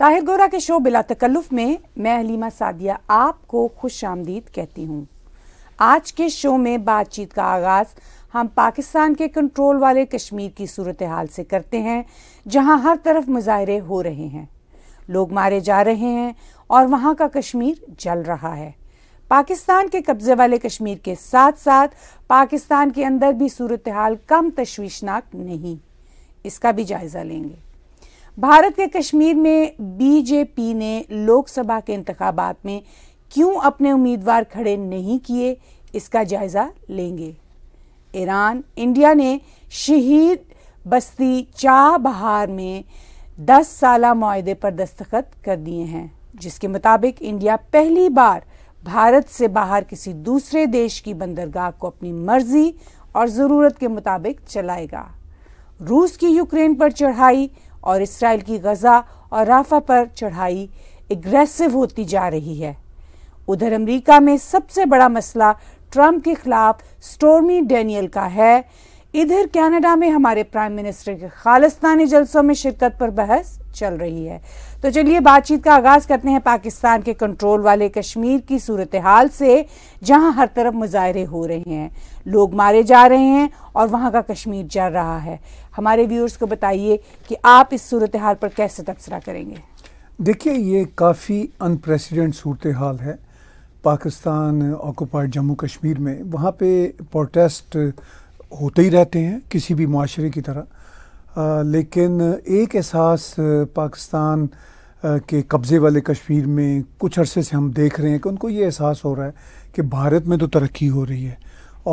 ताहिर गोरा के शो बिला तकल्लुफ़ में मैं हलीमा सादिया आपको खुश आमदीद कहती हूँ आज के शो में बातचीत का आगाज़ हम पाकिस्तान के कंट्रोल वाले कश्मीर की सूरत हाल से करते हैं जहाँ हर तरफ मुजाहरे हो रहे हैं लोग मारे जा रहे हैं और वहाँ का कश्मीर जल रहा है पाकिस्तान के कब्ज़े वाले कश्मीर के साथ साथ पाकिस्तान के अंदर भी सूरत हाल कम तशवीशनाक नहीं इसका भी जायज़ा लेंगे भारत के कश्मीर में बीजेपी ने लोकसभा के इंतबात में क्यों अपने उम्मीदवार खड़े नहीं किए इसका जायजा लेंगे ईरान इंडिया ने शहीद बस्ती चाह बहार में 10 साल माहे पर दस्तखत कर दिए हैं जिसके मुताबिक इंडिया पहली बार भारत से बाहर किसी दूसरे देश की बंदरगाह को अपनी मर्जी और ज़रूरत के मुताबिक चलाएगा रूस की यूक्रेन पर चढ़ाई और इसराइल की गज़ा और राफा पर चढ़ाई एग्रेसिव होती जा रही है उधर अमेरिका में सबसे बड़ा मसला ट्रंप के खिलाफ स्टोर्मी डेनियल का है इधर कनाडा में हमारे प्राइम मिनिस्टर के खालिस्तानी जलसों में शिरकत पर बहस चल रही है तो चलिए बातचीत का आगाज करते हैं पाकिस्तान के कंट्रोल वाले कश्मीर की सूरत हाल से जहां हर तरफ मुजाहरे हो रहे हैं लोग मारे जा रहे हैं और वहां का कश्मीर जल रहा है हमारे व्यूअर्स को बताइए कि आप इस सूरत हाल पर कैसे तबसरा करेंगे देखिए ये काफ़ी अनप्रेसिडेंट सूरत हाल है पाकिस्तान ऑक्यूपाइड जम्मू कश्मीर में वहाँ पे प्रोटेस्ट होते ही रहते हैं किसी भी माशरे की तरह आ, लेकिन एक एहसास पाकिस्तान के कब्ज़े वाले कश्मीर में कुछ अरसे से हम देख रहे हैं कि उनको ये एहसास हो रहा है कि भारत में तो तरक्की हो रही है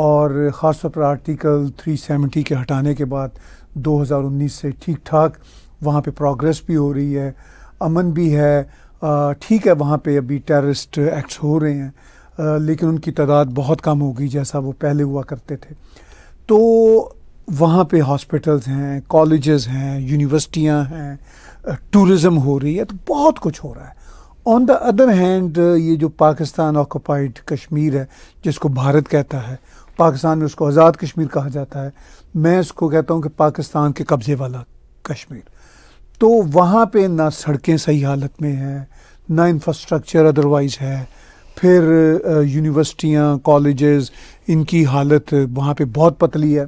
और ख़ास तौर पर आर्टिकल 370 के हटाने के बाद 2019 से ठीक ठाक वहाँ पे प्रोग्रेस भी हो रही है अमन भी है ठीक है वहाँ पे अभी टेररिस्ट एक्ट्स हो रहे हैं लेकिन उनकी तादाद बहुत कम हो गई जैसा वो पहले हुआ करते थे तो वहाँ पे हॉस्पिटल्स हैं कॉलेजेस हैं यूनिवर्सिटियाँ हैं टूरिज़म हो रही है तो बहुत कुछ हो रहा है ऑन द अदर हैंड ये जो पाकिस्तान ऑक्यूपाइड कश्मीर है जिसको भारत कहता है पाकिस्तान में उसको आज़ाद कश्मीर कहा जाता है मैं इसको कहता हूँ कि पाकिस्तान के कब्ज़े वाला कश्मीर तो वहाँ पे ना सड़कें सही हालत में हैं ना इंफ्रास्ट्रक्चर अदरवाइज़ है फिर यूनिवर्सिटियाँ कॉलेजेस इनकी हालत वहाँ पे बहुत पतली है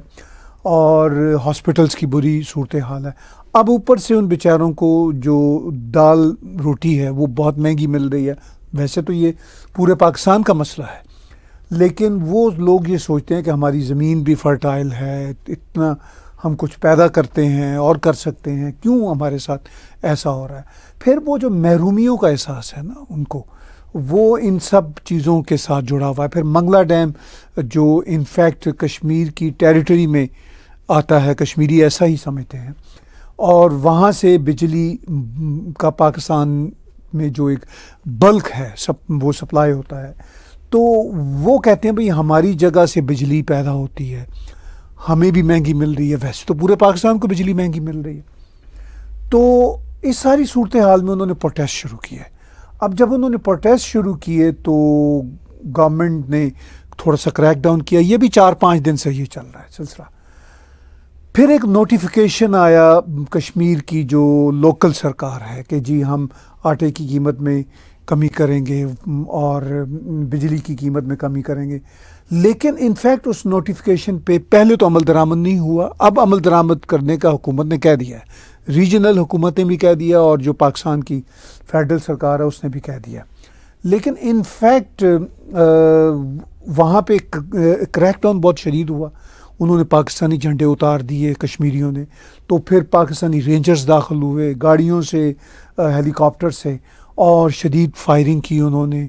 और हॉस्पिटल्स की बुरी सूरत हाल है अब ऊपर से उन बेचारों को जो दाल रोटी है वो बहुत महंगी मिल रही है वैसे तो ये पूरे पाकिस्तान का मसला है लेकिन वो लोग ये सोचते हैं कि हमारी ज़मीन भी फर्टाइल है इतना हम कुछ पैदा करते हैं और कर सकते हैं क्यों हमारे साथ ऐसा हो रहा है फिर वो जो महरूमियों का एहसास है ना उनको वो इन सब चीज़ों के साथ जुड़ा हुआ है फिर मंगला डैम जो इनफैक्ट कश्मीर की टेरिटरी में आता है कश्मीरी ऐसा ही समझते हैं और वहाँ से बिजली का पाकिस्तान में जो एक बल्क है सब वो सप्लाई होता है तो वो कहते हैं भाई हमारी जगह से बिजली पैदा होती है हमें भी महंगी मिल रही है वैसे तो पूरे पाकिस्तान को बिजली महंगी मिल रही है तो इस सारी सूरत हाल में उन्होंने प्रोटेस्ट शुरू किया है अब जब उन्होंने प्रोटेस्ट शुरू किए तो गवर्नमेंट ने थोड़ा सा क्रैकडाउन किया ये भी चार पाँच दिन से ये चल रहा है सिलसिला फिर एक नोटिफिकेशन आया कश्मीर की जो लोकल सरकार है कि जी हम आटे की कीमत में कमी करेंगे और बिजली की कीमत में कमी करेंगे लेकिन इनफैक्ट उस नोटिफिकेशन पे पहले तो अमल दरामद नहीं हुआ अब अमल दरामद करने का हुकूमत ने कह दिया है रीजनल हुकूमतें भी कह दिया और जो पाकिस्तान की फेडरल सरकार है उसने भी कह दिया लेकिन इन फैक्ट वहाँ पे क्रैकडाउन बहुत शदीद हुआ उन्होंने पाकिस्तानी झंडे उतार दिए कश्मीरियों ने तो फिर पाकिस्तानी रेंजर्स दाखिल हुए गाड़ियों से हेलीकॉप्टर से और शदीद फायरिंग की उन्होंने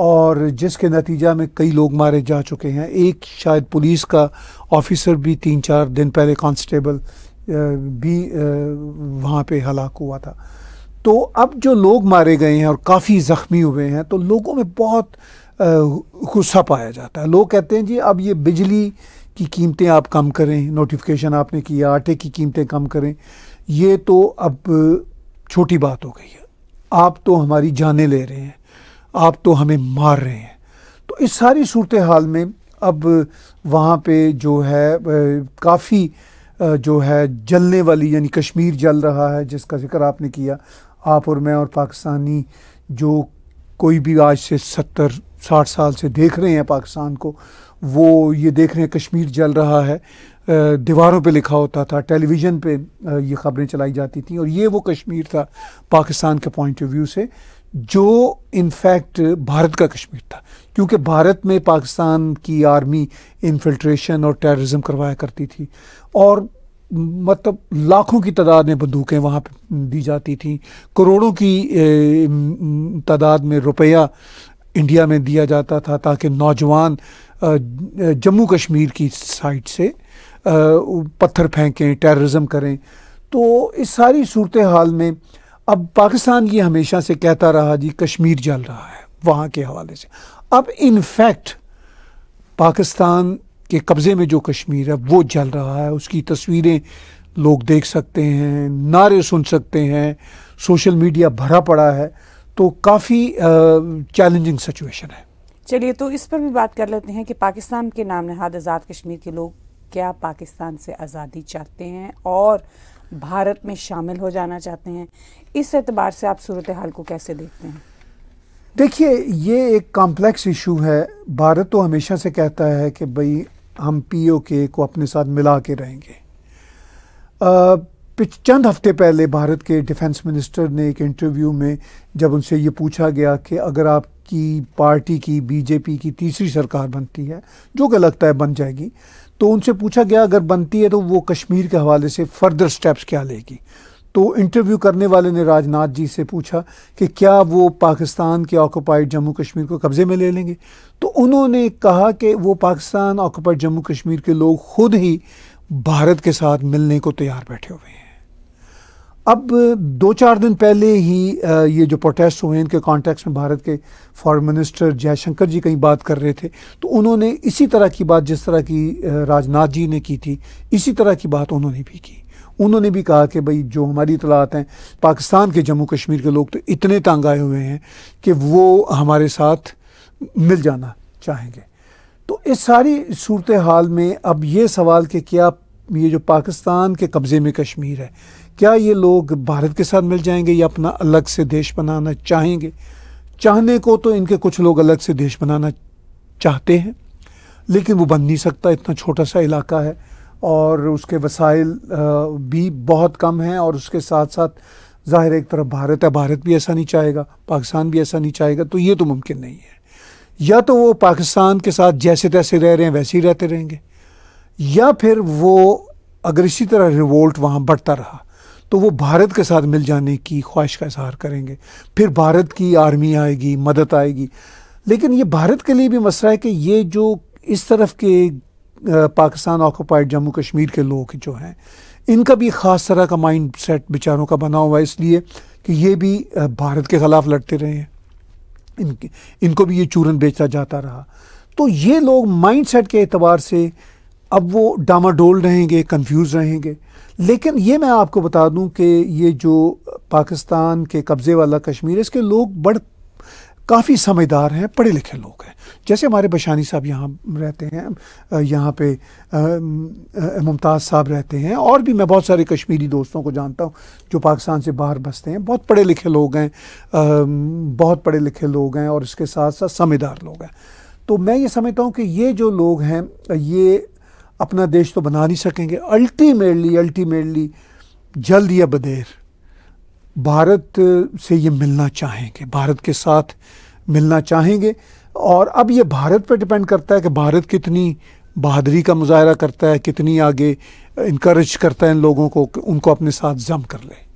और जिसके नतीजा में कई लोग मारे जा चुके हैं एक शायद पुलिस का ऑफिसर भी तीन चार दिन पहले कांस्टेबल भी वहाँ पे हलाक हुआ था तो अब जो लोग मारे गए हैं और काफ़ी ज़ख्मी हुए हैं तो लोगों में बहुत गुस्सा पाया जाता है लोग कहते हैं जी अब ये बिजली की कीमतें आप कम करें नोटिफिकेशन आपने किया आटे की कीमतें कम करें ये तो अब छोटी बात हो गई है आप तो हमारी जाने ले रहे हैं आप तो हमें मार रहे हैं तो इस सारी सूरत हाल में अब वहाँ पे जो है काफ़ी जो है जलने वाली यानी कश्मीर जल रहा है जिसका जिक्र आपने किया आप और मैं और पाकिस्तानी जो कोई भी आज से सत्तर साठ साल से देख रहे हैं पाकिस्तान को वो ये देख रहे हैं कश्मीर जल रहा है दीवारों पे लिखा होता था टेलीविज़न पे ये खबरें चलाई जाती थी और ये वो कश्मीर था पाकिस्तान के पॉइंट ऑफ व्यू से जो इनफैक्ट भारत का कश्मीर था क्योंकि भारत में पाकिस्तान की आर्मी इन्फिल्ट्रेशन और टेररिज्म करवाया करती थी और मतलब लाखों की तादाद में बंदूकें वहाँ पर दी जाती थी करोड़ों की तादाद में रुपया इंडिया में दिया जाता था ताकि नौजवान जम्मू कश्मीर की साइड से पत्थर फेंकें टेररिज्म करें तो इस सारी सूरत हाल में अब पाकिस्तान ये हमेशा से कहता रहा जी कश्मीर जल रहा है वहाँ के हवाले से अब इनफैक्ट पाकिस्तान के कब्ज़े में जो कश्मीर है वो जल रहा है उसकी तस्वीरें लोग देख सकते हैं नारे सुन सकते हैं सोशल मीडिया भरा पड़ा है तो काफ़ी चैलेंजिंग सिचुएशन है चलिए तो इस पर भी बात कर लेते हैं कि पाकिस्तान के नाम नहाद आज़ाद कश्मीर के लोग क्या पाकिस्तान से आज़ादी चाहते हैं और भारत में शामिल हो जाना चाहते हैं इस एतबार से आप सूरत हाल को कैसे देखते हैं देखिए ये एक कॉम्प्लेक्स इशू है भारत तो हमेशा से कहता है कि भाई हम पीओ के को अपने साथ मिला के रहेंगे पिछ चंद हफ्ते पहले भारत के डिफेंस मिनिस्टर ने एक इंटरव्यू में जब उनसे ये पूछा गया कि अगर आपकी पार्टी की बीजेपी की तीसरी सरकार बनती है जो कि लगता है बन जाएगी तो उनसे पूछा गया अगर बनती है तो वो कश्मीर के हवाले से फर्दर स्टेप्स क्या लेगी तो इंटरव्यू करने वाले ने राजनाथ जी से पूछा कि क्या वो पाकिस्तान के ऑक्यूपाइड जम्मू कश्मीर को कब्ज़े में ले लेंगे तो उन्होंने कहा कि वो पाकिस्तान ऑक्यूपाइड जम्मू कश्मीर के लोग खुद ही भारत के साथ मिलने को तैयार बैठे हुए हैं अब दो चार दिन पहले ही ये जो प्रोटेस्ट हुए इनके कॉन्टेक्स्ट में भारत के फॉरेन मिनिस्टर जयशंकर जी कहीं बात कर रहे थे तो उन्होंने इसी तरह की बात जिस तरह की राजनाथ जी ने की थी इसी तरह की बात उन्होंने भी की उन्होंने भी कहा कि भाई जो हमारी इतलात हैं पाकिस्तान के जम्मू कश्मीर के लोग तो इतने तंग आए हुए हैं कि वो हमारे साथ मिल जाना चाहेंगे तो इस सारी सूरत हाल में अब ये सवाल कि क्या ये जो पाकिस्तान के कब्ज़े में कश्मीर है क्या ये लोग भारत के साथ मिल जाएंगे या अपना अलग से देश बनाना चाहेंगे चाहने को तो इनके कुछ लोग अलग से देश बनाना चाहते हैं लेकिन वो बन नहीं सकता इतना छोटा सा इलाका है और उसके वसाइल भी बहुत कम हैं और उसके साथ साथ ज़ाहिर एक तरफ भारत है भारत भी ऐसा नहीं चाहेगा पाकिस्तान भी ऐसा नहीं चाहेगा तो ये तो मुमकिन नहीं है या तो वो पाकिस्तान के साथ जैसे तैसे रह रहे हैं वैसे ही रहते रहेंगे या फिर वो अगर इसी तरह रिवोल्ट वहाँ बढ़ता रहा तो वो भारत के साथ मिल जाने की ख्वाहिश का इजहार करेंगे फिर भारत की आर्मी आएगी मदद आएगी लेकिन ये भारत के लिए भी मसला है कि ये जो इस तरफ के पाकिस्तान ऑक्यूपाइड जम्मू कश्मीर के लोग जो हैं इनका भी ख़ास तरह का माइंड सेट बेचारों का बना हुआ है इसलिए कि ये भी भारत के ख़िलाफ़ लड़ते रहे हैं इन इनको भी ये चूरन बेचा जाता रहा तो ये लोग माइंड सेट के अतबार से अब वो डामाडोल रहेंगे कंफ्यूज रहेंगे लेकिन ये मैं आपको बता दूं कि ये जो पाकिस्तान के कब्ज़े वाला कश्मीर है इसके लोग बड़ काफ़ी समझदार हैं पढ़े लिखे लोग हैं जैसे हमारे बशानी साहब यहाँ रहते हैं यहाँ पे मुमताज़ साहब रहते हैं और भी मैं बहुत सारे कश्मीरी दोस्तों को जानता हूँ जो पाकिस्तान से बाहर बसते हैं बहुत पढ़े लिखे लोग हैं बहुत पढ़े लिखे लोग हैं और इसके साथ साथ समझदार लोग हैं तो मैं ये समझता हूँ कि ये जो लोग हैं ये अपना देश तो बना नहीं सकेंगे अल्टीमेटली अल्टीमेटली जल्द या बदेर भारत से ये मिलना चाहेंगे भारत के साथ मिलना चाहेंगे और अब ये भारत पर डिपेंड करता है कि भारत कितनी बहादरी का मुजाहरा करता है कितनी आगे इनक्रेज करता है इन लोगों को उनको अपने साथ जम कर ले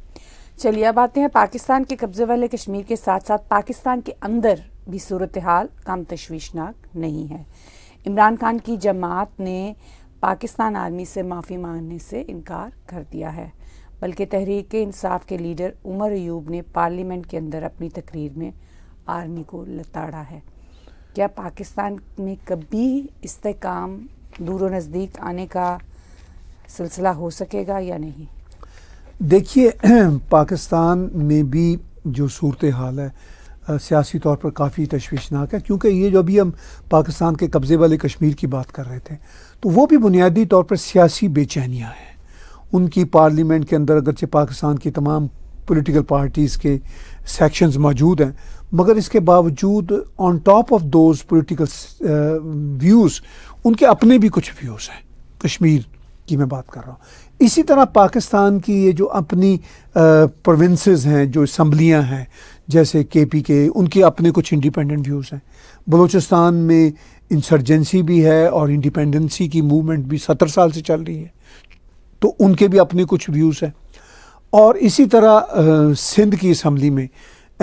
चलिए अब आते हैं पाकिस्तान के कब्जे वाले कश्मीर के साथ साथ पाकिस्तान के अंदर भी सूरत हाल काम तशवीशनाक नहीं है इमरान खान की जमात ने पाकिस्तान आर्मी से माफ़ी मांगने से इनकार कर दिया है बल्कि तहरीक इंसाफ के लीडर उमर अयूब ने पार्लियामेंट के अंदर अपनी तकरीर में आर्मी को लताड़ा है क्या पाकिस्तान में कभी इस्तेकाम दूर नज़दीक आने का सिलसिला हो सकेगा या नहीं देखिए पाकिस्तान में भी जो सूरत हाल है सियासी तौर पर काफ़ी तशवीशनाक है क्योंकि ये जो अभी हम पाकिस्तान के कब्ज़े वाले कश्मीर की बात कर रहे थे तो वो भी बुनियादी तौर पर सियासी बेचैनियाँ हैं उनकी पार्लियामेंट के अंदर अगरचे पाकिस्तान की तमाम पॉलिटिकल पार्टीज़ के सेक्शंस मौजूद हैं मगर इसके बावजूद on top of those political views उनके अपने भी कुछ व्यूज़ हैं कश्मीर की मैं बात कर रहा हूँ इसी तरह पाकिस्तान की ये जो अपनी प्रोविंसेस uh, हैं जो इसम्बलियाँ हैं जैसे के पी के उनके अपने कुछ इंडिपेंडेंट व्यूज़ हैं बलूचिस्तान में इंसर्जेंसी भी है और इंडिपेंडेंसी की मूवमेंट भी सत्तर साल से चल रही है तो उनके भी अपने कुछ व्यूज़ हैं और इसी तरह सिंध की असम्बली में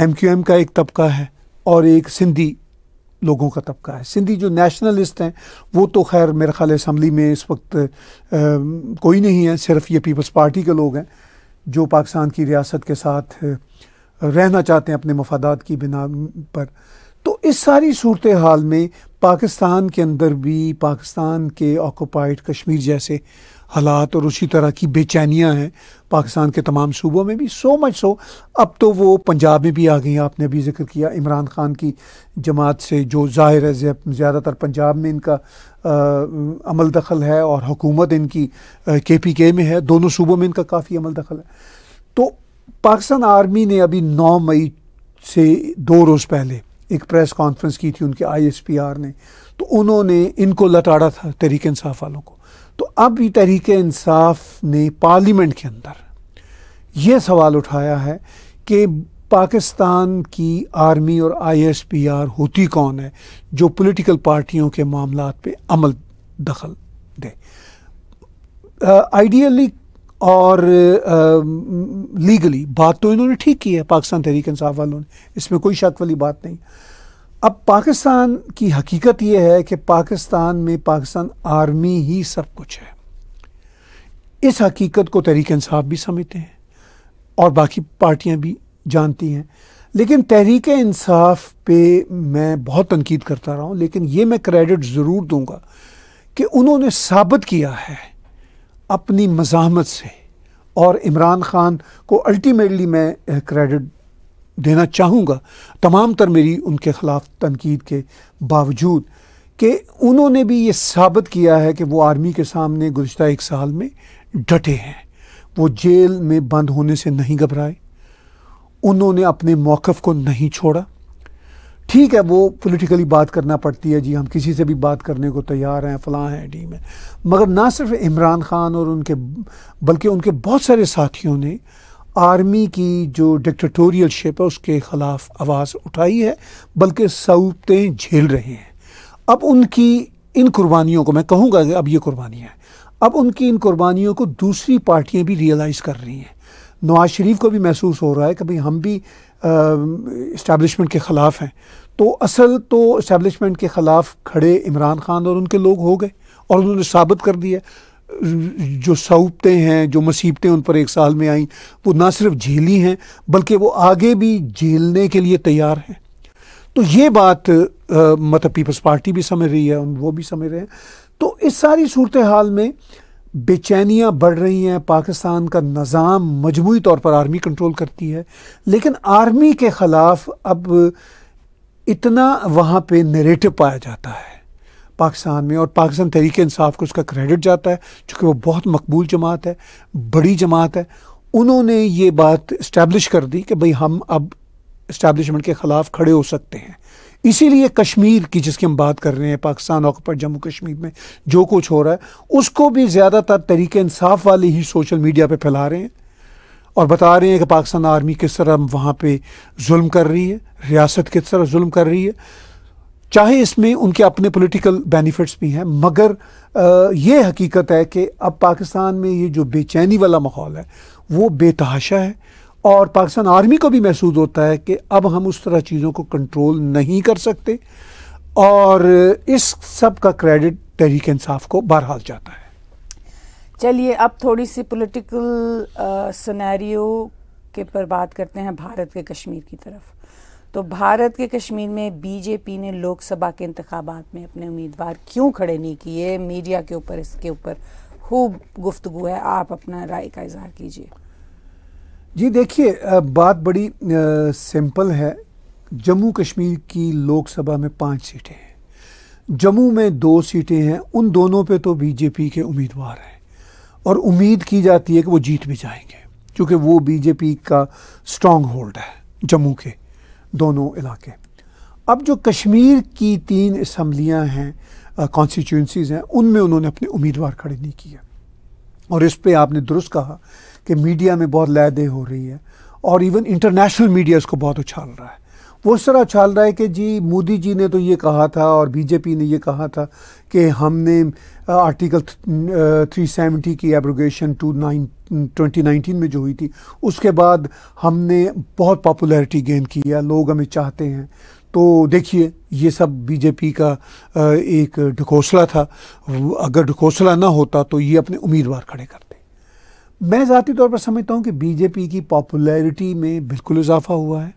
एम क्यू एम का एक तबका है और एक सिंधी लोगों का तबका है सिंधी जो नेशनलिस्ट हैं वो तो खैर मेरे ख्याल इसम्बली में इस वक्त आ, कोई नहीं है सिर्फ ये पीपल्स पार्टी के लोग हैं जो पाकिस्तान की रियासत के साथ रहना चाहते हैं अपने मफादात की बिना पर तो इस सारी सूरत हाल में पाकिस्तान के अंदर भी पाकिस्तान के ऑक्यूपाइड कश्मीर जैसे हालात और उसी तरह की बेचैनियाँ हैं पाकिस्तान के तमाम सूबों में भी सो मच सो अब तो वो पंजाब में भी आ गई आपने अभी जिक्र किया इमरान खान की जमात से जो ज़ाहिर है ज़्यादातर पंजाब में इनका आ, अमल दखल है और हुकूमत इनकी के पी के में है दोनों सूबों में इनका काफ़ी अमल दखल है तो पाकिस्तान आर्मी ने अभी नौ मई से दो रोज़ पहले एक प्रेस कॉन्फ्रेंस की थी उनके आईएसपीआर ने तो उन्होंने इनको लताड़ा था तहरीक इंसाफ वालों को तो अब ये तहरीक इंसाफ ने पार्लियामेंट के अंदर यह सवाल उठाया है कि पाकिस्तान की आर्मी और आईएसपीआर होती कौन है जो पॉलिटिकल पार्टियों के मामला पे अमल दखल दे आइडियली और लीगली बात तो इन्होंने ठीक की है पाकिस्तान तहरीक इंसाफ वालों ने इसमें कोई शक वाली बात नहीं अब पाकिस्तान की हकीकत यह है कि पाकिस्तान में पाकिस्तान आर्मी ही सब कुछ है इस हकीकत को तहरीक इंसाफ भी समझते हैं और बाकी पार्टियां भी जानती हैं लेकिन तहरीक इंसाफ पे मैं बहुत तनकीद करता रहा हूँ लेकिन ये मैं क्रेडिट ज़रूर दूंगा कि उन्होंने साबित किया है अपनी मजामत से और इमरान ख़ान को अल्टीमेटली मैं क्रेडिट देना चाहूँगा तमाम तर मेरी उनके ख़िलाफ़ तनकीद के बावजूद कि उन्होंने भी ये साबित किया है कि वो आर्मी के सामने गुज्त एक साल में डटे हैं वो जेल में बंद होने से नहीं घबराए उन्होंने अपने मौक़ को नहीं छोड़ा ठीक है वो पॉलिटिकली बात करना पड़ती है जी हम किसी से भी बात करने को तैयार हैं फलां हैं टीम है मगर ना सिर्फ इमरान खान और उनके बल्कि उनके बहुत सारे साथियों ने आर्मी की जो डिक्टटोरियल शेप है उसके ख़िलाफ़ आवाज़ उठाई है बल्कि सऊतें झेल रहे हैं अब उनकी इन कुर्बानियों को मैं कहूँगा कि अब ये कुर्बानियाँ हैं अब उनकी इन कुर्बानियों को दूसरी पार्टियाँ भी रियलाइज़ कर रही हैं नवाज शरीफ को भी महसूस हो रहा है कि भाई हम भी इस्टेबलिशमेंट के ख़िलाफ़ हैं तो असल तो इस्टबलिशमेंट के ख़िलाफ़ खड़े इमरान खान और उनके लोग हो गए और उन्होंने साबित कर दिया जो सऊबतें हैं जो मुसीबतें उन पर एक साल में आईं वो ना सिर्फ झेली हैं बल्कि वो आगे भी झेलने के लिए तैयार हैं तो ये बात मतलब पीपल्स पार्टी भी समझ रही है वो भी समझ रहे हैं तो इस सारी सूरत हाल में बेचैनियाँ बढ़ रही हैं पाकिस्तान का निज़ाम मजमू तौर पर आर्मी कंट्रोल करती है लेकिन आर्मी के ख़िलाफ़ अब इतना वहाँ पे नेरेटिव पाया जाता है पाकिस्तान में और पाकिस्तान तहरीक इंसाफ को उसका क्रेडिट जाता है चूँकि वो बहुत मकबूल जमात है बड़ी जमात है उन्होंने ये बात इस्टेब्लिश कर दी कि भाई हम अब इस्टेब्लिशमेंट के ख़िलाफ़ खड़े हो सकते हैं इसीलिए कश्मीर की जिसकी हम बात कर रहे हैं पाकिस्तान ऑकपर जम्मू कश्मीर में जो कुछ हो रहा है उसको भी ज़्यादातर तरीके इंसाफ वाले ही सोशल मीडिया पर फैला रहे हैं और बता रहे हैं कि पाकिस्तान आर्मी किस तरह वहाँ पे जुल्म कर रही है रियासत किस तरह जुल्म कर रही है चाहे इसमें उनके अपने पॉलिटिकल बेनिफिट्स भी हैं मगर ये हकीकत है कि अब पाकिस्तान में ये जो बेचैनी वाला माहौल है वो बेतहाशा है और पाकिस्तान आर्मी को भी महसूस होता है कि अब हम उस तरह चीज़ों को कंट्रोल नहीं कर सकते और इस सब का क्रेडिट तहरीक इंसाफ को बहरहाल जाता है चलिए अब थोड़ी सी पॉलिटिकल सिनेरियो के पर बात करते हैं भारत के कश्मीर की तरफ तो भारत के कश्मीर में बीजेपी ने लोकसभा के इंतबात में अपने उम्मीदवार क्यों खड़े नहीं किए मीडिया के ऊपर इसके ऊपर खूब गुफ्तगु है आप अपना राय का इजहार कीजिए जी देखिए बात बड़ी सिंपल है जम्मू कश्मीर की लोकसभा में पाँच सीटें हैं जम्मू में दो सीटें हैं उन दोनों पे तो बीजेपी के उम्मीदवार हैं और उम्मीद की जाती है कि वो जीत भी जाएंगे क्योंकि वो बीजेपी का स्ट्रांग होल्ड है जम्मू के दोनों इलाके अब जो कश्मीर की तीन इसम्बलियाँ हैं कॉन्स्टिट्यूंसीज़ हैं उनमें उन्होंने अपने उम्मीदवार खड़े नहीं किए और इस पर आपने दुरुस्त कहा कि मीडिया में बहुत लैदे हो रही है और इवन इंटरनेशनल मीडिया इसको बहुत उछाल रहा है वो इस तरह उछाल रहा है कि जी मोदी जी ने तो ये कहा था और बीजेपी ने ये कहा था कि हमने आर्टिकल थ्री सेवेंटी की abrogation two nine twenty nineteen में जो हुई थी उसके बाद हमने बहुत पॉपुलैरिटी गेन की है लोग हमें चाहते हैं तो देखिए ये सब बीजेपी का एक ढकोसला था अगर ढकोसला ना होता तो ये अपने उम्मीदवार खड़े करते मैं ज़ाती तौर पर समझता हूँ कि बीजेपी की पॉपुलैरिटी में बिल्कुल इजाफा हुआ है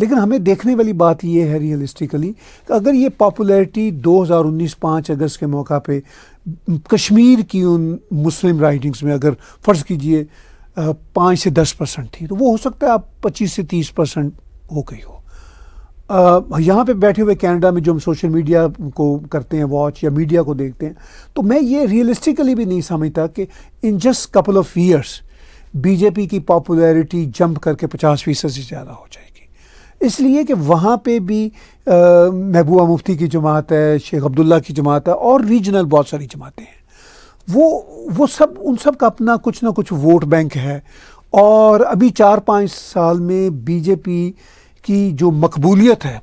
लेकिन हमें देखने वाली बात यह है रियलिस्टिकली कि अगर ये पॉपुलैरिटी 2019 पाँच अगस्त के मौका पे कश्मीर की उन मुस्लिम राइटिंग्स में अगर फ़र्ज़ कीजिए पाँच से दस परसेंट थी तो वो हो सकता है आप पच्चीस से तीस परसेंट हो गई हो यहाँ पे बैठे हुए कनाडा में जो हम सोशल मीडिया को करते हैं वॉच या मीडिया को देखते हैं तो मैं ये रियलिस्टिकली भी नहीं समझता कि in just couple of years BJP की पॉपुलैरिटी जंप करके पचास फीसद से ज़्यादा हो जाएगी इसलिए कि वहाँ पे भी महबूबा मुफ्ती की जमात है शेख अब्दुल्ला की जमात है और रीजनल बहुत सारी जमातें हैं वो वो सब उन सब का अपना कुछ ना कुछ वोट बैंक है और अभी चार पाँच साल में बीजेपी की जो मकबूलियत है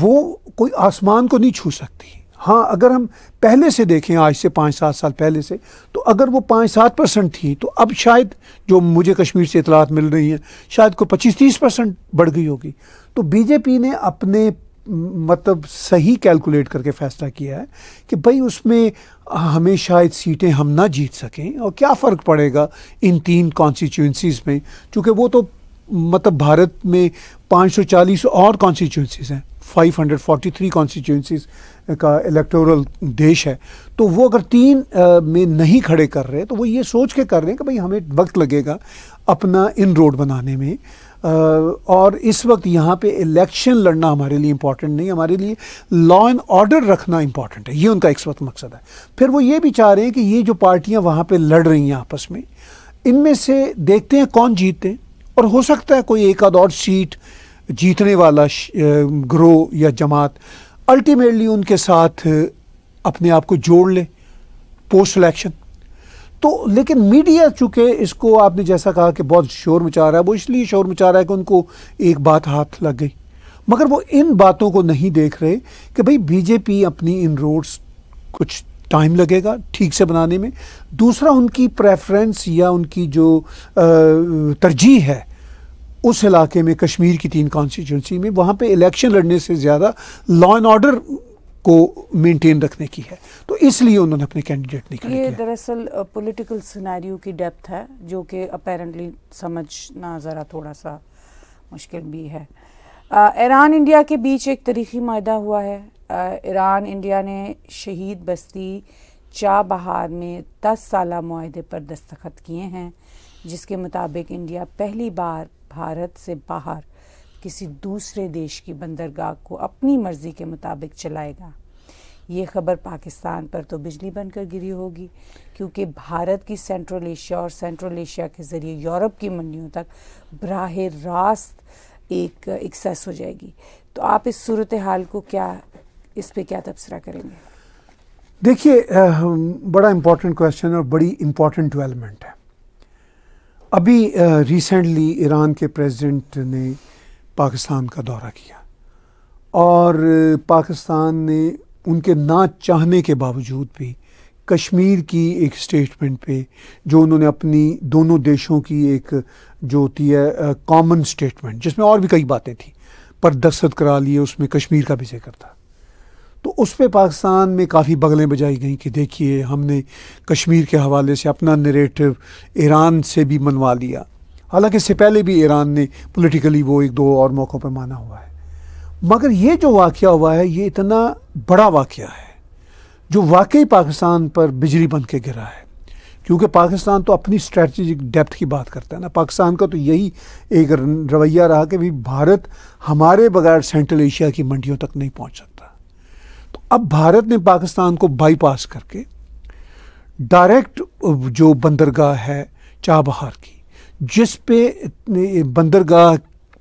वो कोई आसमान को नहीं छू सकती हाँ अगर हम पहले से देखें आज से पाँच सात साल पहले से तो अगर वो पाँच सात परसेंट थी तो अब शायद जो मुझे कश्मीर से इतलात मिल रही है शायद कोई पच्चीस तीस परसेंट बढ़ गई होगी तो बीजेपी ने अपने मतलब सही कैलकुलेट करके फैसला किया है कि भाई उसमें हमें शायद सीटें हम ना जीत सकें और क्या फ़र्क पड़ेगा इन तीन कॉन्स्टिट्यूंसीज़ में चूँकि वो तो मतलब भारत में 540 और कॉन्स्टिट्यूंसीज हैं 543 कॉन्स्टिट्यूंसीज का इलेक्टोरल देश है तो वो अगर तीन आ, में नहीं खड़े कर रहे तो वो ये सोच के कर रहे हैं कि भाई हमें वक्त लगेगा अपना इन रोड बनाने में आ, और इस वक्त यहाँ पे इलेक्शन लड़ना हमारे लिए इम्पॉर्टेंट नहीं हमारे लिए लॉ एंड ऑर्डर रखना इम्पॉर्टेंट है ये उनका एक वक्त मकसद है फिर वो ये भी चाह रहे हैं कि ये जो पार्टियाँ वहाँ पर लड़ रही हैं आपस में इनमें से देखते हैं कौन जीतते हैं और हो सकता है कोई एक आध और सीट जीतने वाला ग्रोह या जमात अल्टीमेटली उनके साथ अपने आप को जोड़ ले पोस्ट सिलेक्शन तो लेकिन मीडिया चूँकि इसको आपने जैसा कहा कि बहुत शोर मचा रहा है वो इसलिए शोर मचा रहा है कि उनको एक बात हाथ लग गई मगर वो इन बातों को नहीं देख रहे कि भाई बीजेपी अपनी इन रोड्स कुछ टाइम लगेगा ठीक से बनाने में दूसरा उनकी प्रेफरेंस या उनकी जो तरजीह है उस इलाके में कश्मीर की तीन कॉन्स्टिट्यूंसी में वहाँ पे इलेक्शन लड़ने से ज़्यादा लॉ एंड ऑर्डर को मेंटेन रखने की है तो इसलिए उन्होंने अपने कैंडिडेट निकाले ये दरअसल पॉलिटिकल सिनेरियो की डेप्थ है जो कि अपेरेंटली समझना ज़रा थोड़ा सा मुश्किल भी है ईरान इंडिया के बीच एक तारीखी माह हुआ है ईरान इंडिया ने शहीद बस्ती चा बहार में दस साल माहे पर दस्तखत किए हैं जिसके मुताबिक इंडिया पहली बार भारत से बाहर किसी दूसरे देश की बंदरगाह को अपनी मर्ज़ी के मुताबिक चलाएगा ये खबर पाकिस्तान पर तो बिजली बनकर गिरी होगी क्योंकि भारत की सेंट्रल एशिया और सेंट्रल एशिया के ज़रिए यूरोप की मंडियों तक बराह रास्त एक एक्सेस हो जाएगी तो आप इस सूरत हाल को क्या इस पर क्या तबसरा करेंगे देखिए बड़ा इम्पोर्टेंट क्वेश्चन और बड़ी इम्पोर्टेंट डेवलपमेंट है अभी रिसेंटली ईरान के प्रेसिडेंट ने पाकिस्तान का दौरा किया और पाकिस्तान ने उनके ना चाहने के बावजूद भी कश्मीर की एक स्टेटमेंट पे जो उन्होंने अपनी दोनों देशों की एक जो होती है कॉमन स्टेटमेंट जिसमें और भी कई बातें थी पर दस्तखत करा लिए उसमें कश्मीर का भी जिक्र था तो उस पर पाकिस्तान में काफ़ी बगलें बजाई गई कि देखिए हमने कश्मीर के हवाले से अपना नरेटिव ईरान से भी मनवा लिया हालांकि इससे पहले भी ईरान ने पॉलिटिकली वो एक दो और मौक़ों पर माना हुआ है मगर ये जो वाक़ हुआ है ये इतना बड़ा वाक़ है जो वाकई पाकिस्तान पर बिजली बन के गिरा है क्योंकि पाकिस्तान तो अपनी स्ट्रेटजिक डेप्थ की बात करता है ना पाकिस्तान का तो यही एक रवैया रहा कि भाई भारत हमारे बगैर सेंट्रल एशिया की मंडियों तक नहीं पहुँच सकता अब भारत ने पाकिस्तान को बाईपास करके डायरेक्ट जो बंदरगाह है चाबहार की जिस पे बंदरगाह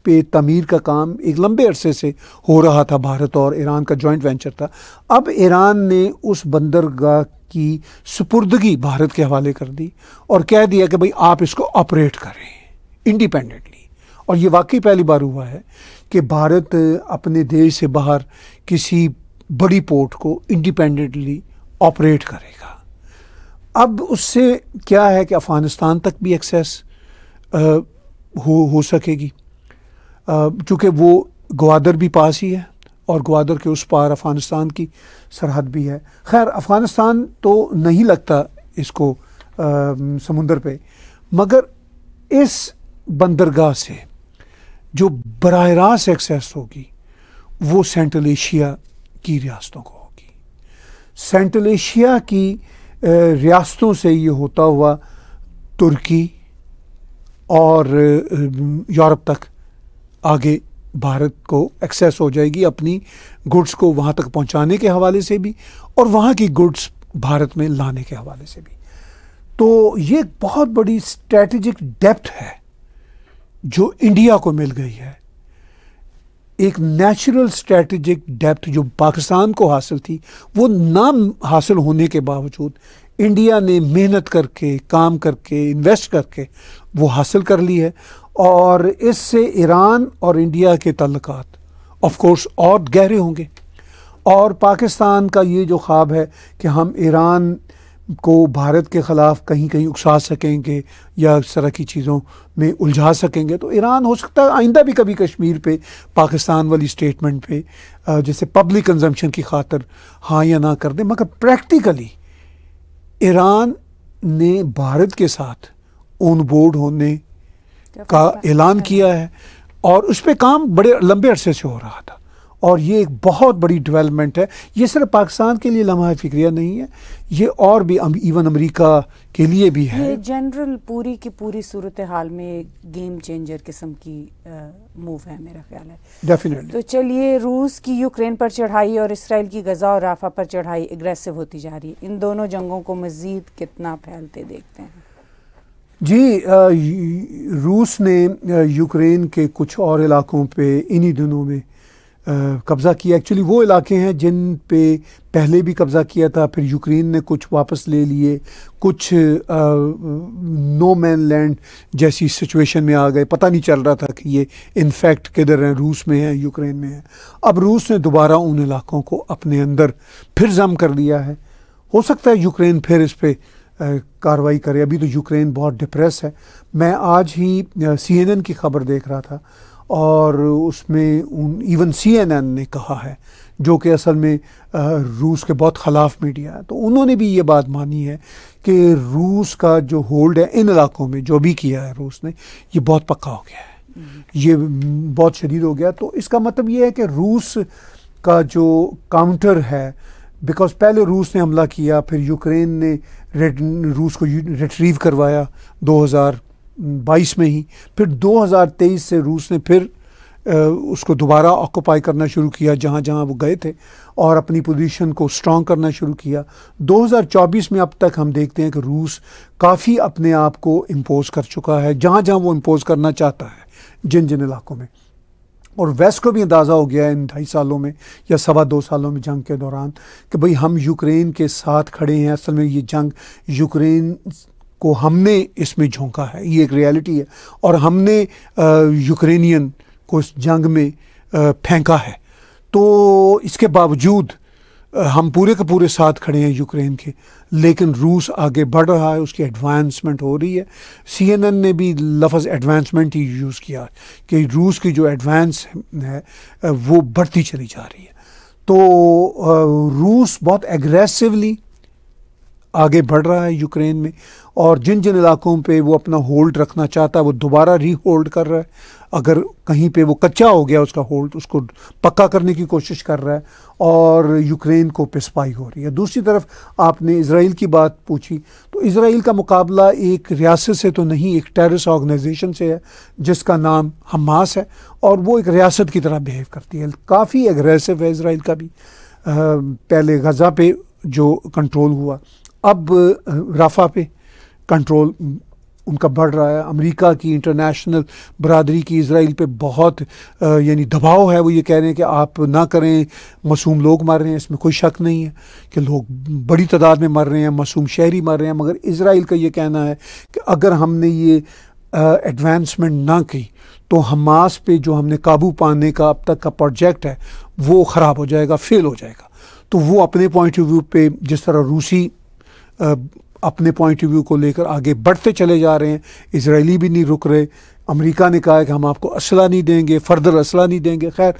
पे तमीर का काम एक लंबे अरसे से हो रहा था भारत और ईरान का जॉइंट वेंचर था अब ईरान ने उस बंदरगाह की सुपुर्दगी भारत के हवाले कर दी और कह दिया कि भाई आप इसको ऑपरेट करें इंडिपेंडेंटली और ये वाकई पहली बार हुआ है कि भारत अपने देश से बाहर किसी बड़ी पोर्ट को इंडिपेंडेंटली ऑपरेट करेगा अब उससे क्या है कि अफ़गानिस्तान तक भी एक्सेस हो हो सकेगी चूँकि वो ग्वादर भी पास ही है और ग्वादर के उस पार अफ़गानिस्तान की सरहद भी है खैर अफ़गानिस्तान तो नहीं लगता इसको आ, समुंदर पे मगर इस बंदरगाह से जो बर रास्त एक्सेस होगी वो सेंट्रल एशिया की रियासतों को होगी सेंट्रल एशिया की रियासतों से ये होता हुआ तुर्की और यूरोप तक आगे भारत को एक्सेस हो जाएगी अपनी गुड्स को वहाँ तक पहुँचाने के हवाले से भी और वहाँ की गुड्स भारत में लाने के हवाले से भी तो ये बहुत बड़ी स्ट्रेटजिक डेप्थ है जो इंडिया को मिल गई है एक नेचुरल स्ट्रेटजिक डेप्थ जो पाकिस्तान को हासिल थी वो ना हासिल होने के बावजूद इंडिया ने मेहनत करके काम करके इन्वेस्ट करके वो हासिल कर ली है और इससे ईरान और इंडिया के तल्लक ऑफ कोर्स और गहरे होंगे और पाकिस्तान का ये जो ख्वाब है कि हम ईरान को भारत के ख़िलाफ़ कहीं कहीं उकसा सकेंगे या इस तरह की चीज़ों में उलझा सकेंगे तो ईरान हो सकता है आइंदा भी कभी कश्मीर पे पाकिस्तान वाली स्टेटमेंट पे जैसे पब्लिक कंजम्पशन की खातर हाँ या ना कर दे मगर प्रैक्टिकली ईरान ने भारत के साथ ऑन बोर्ड होने का ऐलान किया है और उस पर काम बड़े लंबे अरसे से हो रहा था और ये एक बहुत बड़ी डेवलपमेंट है ये सिर्फ पाकिस्तान के लिए लम्हा फिक्रिया नहीं है ये और भी इवन अमेरिका के लिए भी है जनरल पूरी की पूरी सूरत हाल में गेम चेंजर किस्म की मूव है मेरा ख्याल है डेफिनेटली तो चलिए रूस की यूक्रेन पर चढ़ाई और इसराइल की गजा और राफा पर चढ़ाई एग्रेसिव होती जा रही है इन दोनों जंगों को मज़ीद कितना फैलते देखते हैं जी रूस ने यूक्रेन के कुछ और इलाकों पे इन्हीं दिनों में कब्ज़ा किया एक्चुअली वो इलाके हैं जिन पे पहले भी कब्ज़ा किया था फिर यूक्रेन ने कुछ वापस ले लिए कुछ नो मैन लैंड जैसी सिचुएशन में आ गए पता नहीं चल रहा था कि ये इनफैक्ट किधर हैं रूस में हैं यूक्रेन में हैं अब रूस ने दोबारा उन इलाकों को अपने अंदर फिर जम कर दिया है हो सकता है यूक्रेन फिर इस पर कार्रवाई करे अभी तो यूक्रेन बहुत डिप्रेस है मैं आज ही सी एन एन की खबर देख रहा था और उसमें उन इवन सी ने कहा है जो कि असल में रूस के बहुत ख़िलाफ़ मीडिया है तो उन्होंने भी ये बात मानी है कि रूस का जो होल्ड है इन इलाकों में जो भी किया है रूस ने ये बहुत पक्का हो गया है हम्म। ये बहुत शदीद हो गया तो इसका मतलब ये है कि रूस का जो काउंटर है बिकॉज पहले रूस ने हमला किया फिर यूक्रेन ने रूस को रिट्रीव करवाया हज़ार बाईस में ही फिर 2023 से रूस ने फिर उसको दोबारा ऑक्यूपाई करना शुरू किया जहाँ जहाँ वो गए थे और अपनी पोजीशन को स्ट्रॉन्ग करना शुरू किया 2024 में अब तक हम देखते हैं कि रूस काफ़ी अपने आप को इम्पोज कर चुका है जहाँ जहाँ वो इम्पोज करना चाहता है जिन जिन इलाकों में और वेस्ट को भी अंदाज़ा हो गया है इन ढाई सालों में या सवा दो सालों में जंग के दौरान कि भाई हम यूक्रेन के साथ खड़े हैं असल में ये जंग यूक्रेन को हमने इसमें झोंका है ये एक रियलिटी है और हमने यूक्रेनियन को इस जंग में फेंका है तो इसके बावजूद हम पूरे के पूरे साथ खड़े हैं यूक्रेन के लेकिन रूस आगे बढ़ रहा है उसकी एडवांसमेंट हो रही है सीएनएन ने भी लफज एडवांसमेंट ही यूज़ किया कि रूस की जो एडवांस है वो बढ़ती चली जा रही है तो रूस बहुत एग्रेसिवली आगे बढ़ रहा है यूक्रेन में और जिन जिन इलाकों पे वो अपना होल्ड रखना चाहता है वो दोबारा री होल्ड कर रहा है अगर कहीं पे वो कच्चा हो गया उसका होल्ड उसको पक्का करने की कोशिश कर रहा है और यूक्रेन को पिसपाई हो रही है दूसरी तरफ आपने इसराइल की बात पूछी तो इसराइल का मुकाबला एक रियासत से तो नहीं एक टेरिस ऑर्गेनाइजेशन से है जिसका नाम हमास है और वो एक रियासत की तरह बिहेव करती है काफ़ी एग्रेसिव है इसराइल का भी आ, पहले गज़ा पे जो कंट्रोल हुआ अब राफा पे कंट्रोल उनका बढ़ रहा है अमेरिका की इंटरनेशनल बरदरी की इसराइल पे बहुत यानी दबाव है वो ये कह रहे हैं कि आप ना करें मासूम लोग मर रहे हैं इसमें कोई शक नहीं है कि लोग बड़ी तादाद में मर रहे हैं मासूम शहरी मर रहे हैं मगर इसराइल का ये कहना है कि अगर हमने ये एडवांसमेंट ना की तो हमास पे जो हमने काबू पाने का अब तक का प्रोजेक्ट है वो ख़राब हो जाएगा फेल हो जाएगा तो वो अपने पॉइंट ऑफ व्यू पे जिस तरह रूसी अपने पॉइंट ऑफ व्यू को लेकर आगे बढ़ते चले जा रहे हैं इसराइली भी नहीं रुक रहे अमेरिका ने कहा है कि हम आपको असला नहीं देंगे फर्दर असला नहीं देंगे खैर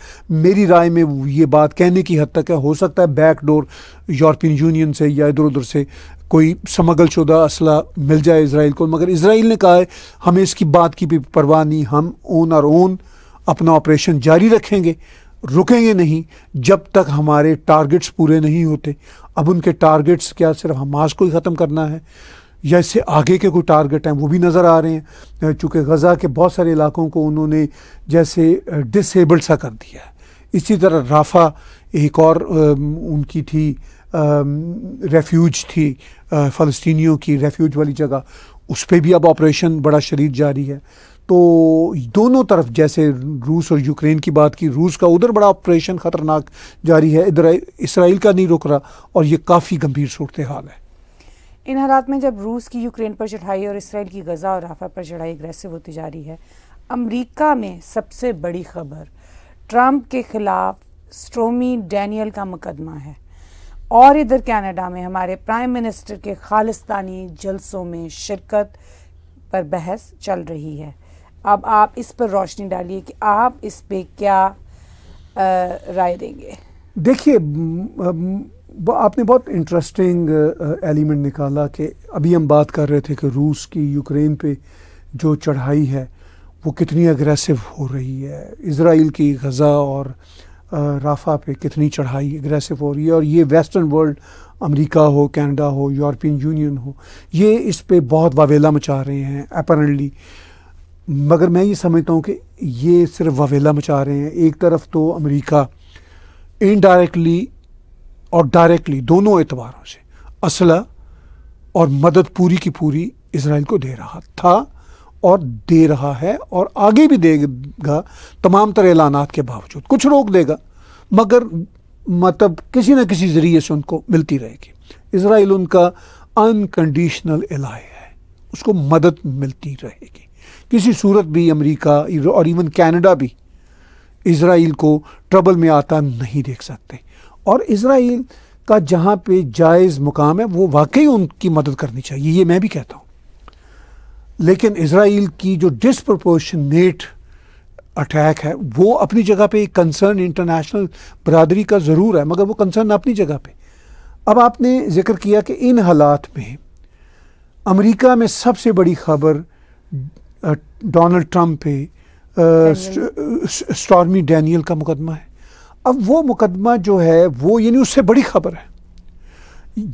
मेरी राय में ये बात कहने की हद तक है हो सकता है बैक डोर यूरोपियन यूनियन से या इधर उधर से कोई समगल शुदा असला मिल जाए इसराइल को मगर इसराइल ने कहा है हमें इसकी बात की भी परवाह नहीं हम ओन और ओन अपना ऑपरेशन जारी रखेंगे रुकेंगे नहीं जब तक हमारे टारगेट्स पूरे नहीं होते अब उनके टारगेट्स क्या सिर्फ हमास को ही ख़त्म करना है या इससे आगे के कोई टारगेट हैं वो भी नज़र आ रहे हैं चूँकि गज़ा के बहुत सारे इलाकों को उन्होंने जैसे डिसेबल्ड सा कर दिया है इसी तरह राफा एक और उनकी थी रेफ्यूज थी फ़लस्तियों की रेफ्यूज वाली जगह उस पर भी अब ऑपरेशन बड़ा शरीर जारी है तो दोनों तरफ जैसे रूस और यूक्रेन की बात की रूस का उधर बड़ा ऑपरेशन ख़तरनाक जारी है इधर इसराइल का नहीं रुक रहा और ये काफ़ी गंभीर सूरत हाल है इन हालात में जब रूस की यूक्रेन पर चढ़ाई और इसराइल की गजा और राफा पर चढ़ाई अग्रेसिव होती जा रही है अमरीका में सबसे बड़ी खबर ट्रंप के ख़िलाफ़ स्ट्रोमी डैनियल का मुकदमा है और इधर कनाडा में हमारे प्राइम मिनिस्टर के खालिस्तानी जलसों में शिरकत पर बहस चल रही है अब आप इस पर रोशनी डालिए कि आप इस पर क्या आ, राय देंगे देखिए आपने बहुत इंटरेस्टिंग एलिमेंट निकाला कि अभी हम बात कर रहे थे कि रूस की यूक्रेन पे जो चढ़ाई है वो कितनी अग्रेसिव हो रही है इसराइल की गज़ा और राफा पे कितनी चढ़ाई अग्रेसिव हो रही है और ये वेस्टर्न वर्ल्ड अमेरिका हो कनाडा हो यूरोपियन यूनियन हो ये इस पर बहुत वावेला मचा रहे हैं अपरेंटली मगर मैं ये समझता हूँ कि ये सिर्फ ववेला मचा रहे हैं एक तरफ तो अमेरिका इनडायरेक्टली और डायरेक्टली दोनों एतबारों से असला और मदद पूरी की पूरी इसराइल को दे रहा था और दे रहा है और आगे भी देगा तमाम तरह ऐलान के बावजूद कुछ रोक देगा मगर मतलब किसी न किसी ज़रिए से उनको मिलती रहेगी इसराइल उनका अनकंडीशनल एलाय है उसको मदद मिलती रहेगी किसी सूरत भी अमेरिका और इवन कनाडा भी इसराइल को ट्रबल में आता नहीं देख सकते और इसराइल का जहाँ पे जायज़ मुकाम है वो वाकई उनकी मदद करनी चाहिए ये मैं भी कहता हूँ लेकिन इसराइल की जो डिसप्रपोर्शनेट अटैक है वो अपनी जगह पे एक कंसर्न इंटरनेशनल बरदरी का ज़रूर है मगर वो कंसर्न अपनी जगह पे अब आपने जिक्र किया कि इन हालात में अमेरिका में सबसे बड़ी खबर डोनाल्ड ट्रंप पे स्टॉर्मी डैनियल का मुकदमा है अब वो मुकदमा जो है वो यानी उससे बड़ी खबर है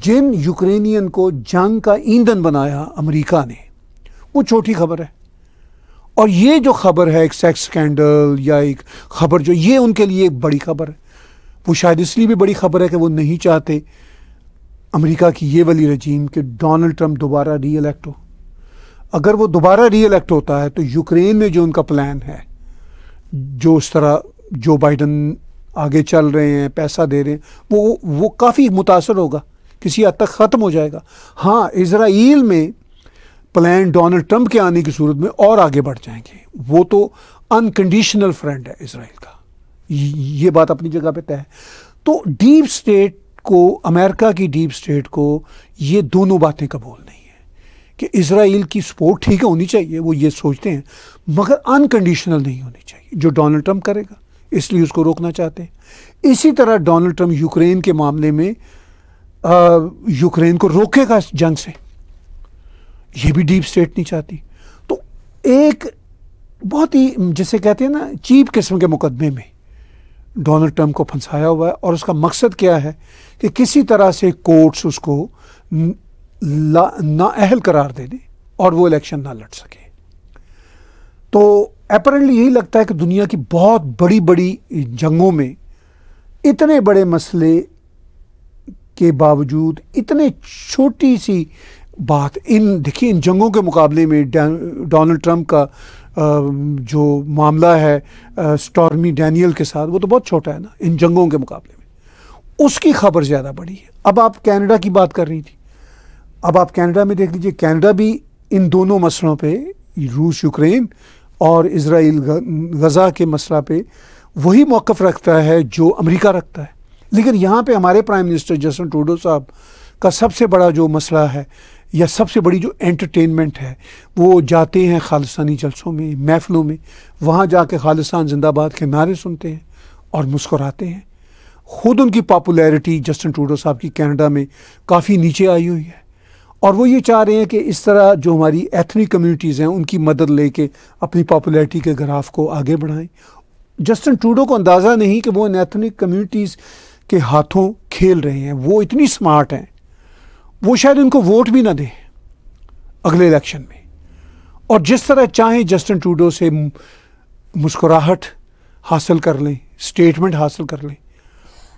जिन यूक्रेनियन को जंग का ईंधन बनाया अमेरिका ने वो छोटी खबर है और ये जो खबर है एक सेक्स स्कैंडल या एक खबर जो ये उनके लिए एक बड़ी खबर है वो शायद इसलिए भी बड़ी खबर है कि वो नहीं चाहते अमेरिका की ये वाली रजीम कि डोनाल्ड ट्रंप दोबारा री हो अगर वो दोबारा री इलेक्ट होता है तो यूक्रेन में जो उनका प्लान है जो उस तरह जो बाइडन आगे चल रहे हैं पैसा दे रहे हैं वो वो काफ़ी मुतासर होगा किसी हद तक ख़त्म हो जाएगा हाँ इसराइल में प्लान डोनाल्ड ट्रंप के आने की सूरत में और आगे बढ़ जाएंगे वो तो अनकंडीशनल फ्रेंड है इसराइल का ये बात अपनी जगह पे तय है तो डीप स्टेट को अमेरिका की डीप स्टेट को ये दोनों बातें कबूल नहीं कि इसराइल की सपोर्ट ठीक है होनी चाहिए वो ये सोचते हैं मगर अनकंडीशनल नहीं होनी चाहिए जो डोनाल्ड ट्रंप करेगा इसलिए उसको रोकना चाहते हैं इसी तरह डोनाल्ड ट्रंप यूक्रेन के मामले में यूक्रेन को रोकेगा जंग से ये भी डीप स्टेट नहीं चाहती तो एक बहुत ही जिसे कहते हैं ना चीप किस्म के मुकदमे में डोनाल्ड ट्रंप को फंसाया हुआ है और उसका मकसद क्या है कि किसी तरह से कोर्ट्स उसको नाअहल करार दे दें और वो इलेक्शन ना लड़ सके तो अपरेंटली यही लगता है कि दुनिया की बहुत बड़ी बड़ी जंगों में इतने बड़े मसले के बावजूद इतने छोटी सी बात इन देखिए इन जंगों के मुकाबले में डोनाल्ड ट्रंप का जो मामला है स्टॉर्मी डैनियल के साथ वो तो बहुत छोटा है ना इन जंगों के मुकाबले में उसकी खबर ज़्यादा बड़ी है अब आप कनाडा की बात कर रही थी अब आप कनाडा में देख लीजिए कनाडा भी इन दोनों मसलों पे रूस यूक्रेन और इसराइल गज़ा के मसला पे वही मौक़ रखता है जो अमेरिका रखता है लेकिन यहाँ पे हमारे प्राइम मिनिस्टर जस्टिन टूडो साहब का सबसे बड़ा जो मसला है या सबसे बड़ी जो एंटरटेनमेंट है वो जाते हैं खालिस्तानी जलसों में महफ़लों में वहाँ जाके खालिस्तान जिंदाबाद के नारे सुनते हैं और मुस्कुराते हैं ख़ुद उनकी पॉपुलैरिटी जस्टिन टूडो साहब की कनाडा में काफ़ी नीचे आई हुई है और वो ये चाह रहे हैं कि इस तरह जो हमारी एथनिक कम्युनिटीज़ हैं उनकी मदद लेके अपनी पॉपुलैरिटी के ग्राफ को आगे बढ़ाएं जस्टिन ट्रूडो को अंदाज़ा नहीं कि वो इन एथनिक कम्युनिटीज़ के हाथों खेल रहे हैं वो इतनी स्मार्ट हैं वो शायद उनको वोट भी ना दें अगले इलेक्शन में और जिस तरह चाहें जस्टिन ट्रूडो से मुस्कुराहट हासिल कर लें स्टेटमेंट हासिल कर लें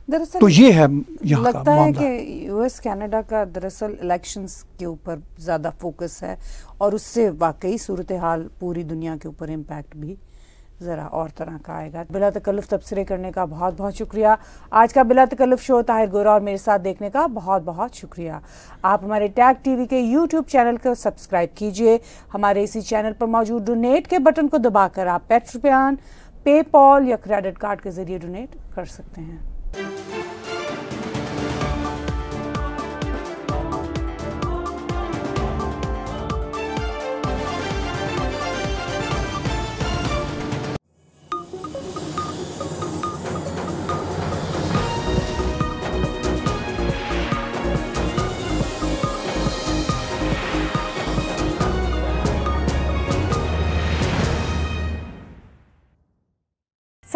दरअसल तो ये है यहां लगता का है कि यूएस कनाडा का दरअसल इलेक्शंस के ऊपर ज़्यादा फोकस है और उससे वाकई सूरत हाल पूरी दुनिया के ऊपर इम्पैक्ट भी ज़रा और तरह का आएगा बिला तकल्फ़ तबसरे करने का बहुत बहुत शुक्रिया आज का बिला तकल्लफ शो ताहिर गोरा और मेरे साथ देखने का बहुत बहुत शुक्रिया आप हमारे टैग टीवी के यूट्यूब चैनल को सब्सक्राइब कीजिए हमारे इसी चैनल पर मौजूद डोनेट के बटन को दबाकर आप पेट्रोपियान पेपॉल या क्रेडिट कार्ड के जरिए डोनेट कर सकते हैं